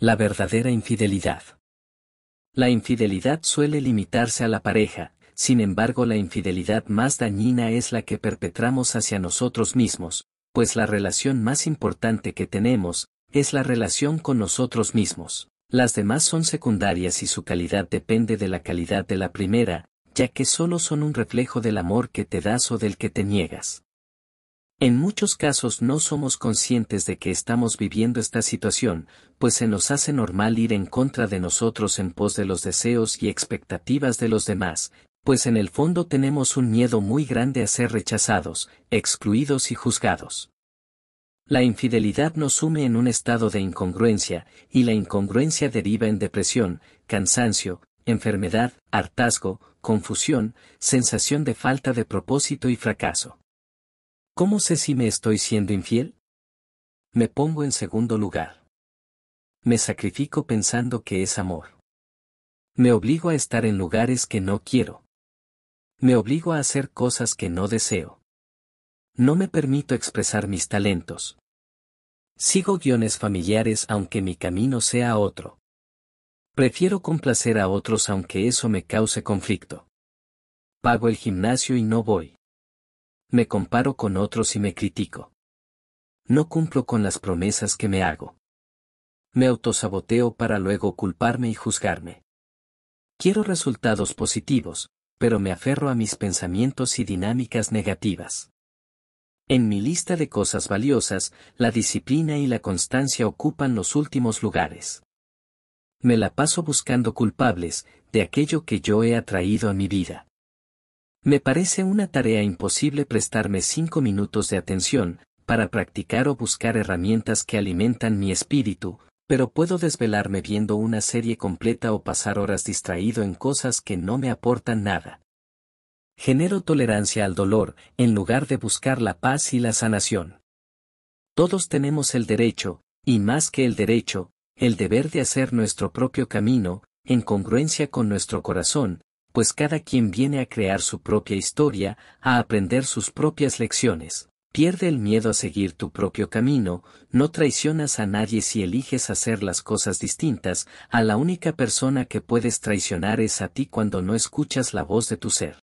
La verdadera infidelidad. La infidelidad suele limitarse a la pareja, sin embargo la infidelidad más dañina es la que perpetramos hacia nosotros mismos, pues la relación más importante que tenemos, es la relación con nosotros mismos. Las demás son secundarias y su calidad depende de la calidad de la primera, ya que solo son un reflejo del amor que te das o del que te niegas. En muchos casos no somos conscientes de que estamos viviendo esta situación, pues se nos hace normal ir en contra de nosotros en pos de los deseos y expectativas de los demás, pues en el fondo tenemos un miedo muy grande a ser rechazados, excluidos y juzgados. La infidelidad nos sume en un estado de incongruencia, y la incongruencia deriva en depresión, cansancio, enfermedad, hartazgo, confusión, sensación de falta de propósito y fracaso. ¿Cómo sé si me estoy siendo infiel? Me pongo en segundo lugar. Me sacrifico pensando que es amor. Me obligo a estar en lugares que no quiero. Me obligo a hacer cosas que no deseo. No me permito expresar mis talentos. Sigo guiones familiares aunque mi camino sea otro. Prefiero complacer a otros aunque eso me cause conflicto. Pago el gimnasio y no voy me comparo con otros y me critico. No cumplo con las promesas que me hago. Me autosaboteo para luego culparme y juzgarme. Quiero resultados positivos, pero me aferro a mis pensamientos y dinámicas negativas. En mi lista de cosas valiosas, la disciplina y la constancia ocupan los últimos lugares. Me la paso buscando culpables de aquello que yo he atraído a mi vida. Me parece una tarea imposible prestarme cinco minutos de atención, para practicar o buscar herramientas que alimentan mi espíritu, pero puedo desvelarme viendo una serie completa o pasar horas distraído en cosas que no me aportan nada. Genero tolerancia al dolor, en lugar de buscar la paz y la sanación. Todos tenemos el derecho, y más que el derecho, el deber de hacer nuestro propio camino, en congruencia con nuestro corazón, pues cada quien viene a crear su propia historia, a aprender sus propias lecciones. Pierde el miedo a seguir tu propio camino, no traicionas a nadie si eliges hacer las cosas distintas, a la única persona que puedes traicionar es a ti cuando no escuchas la voz de tu ser.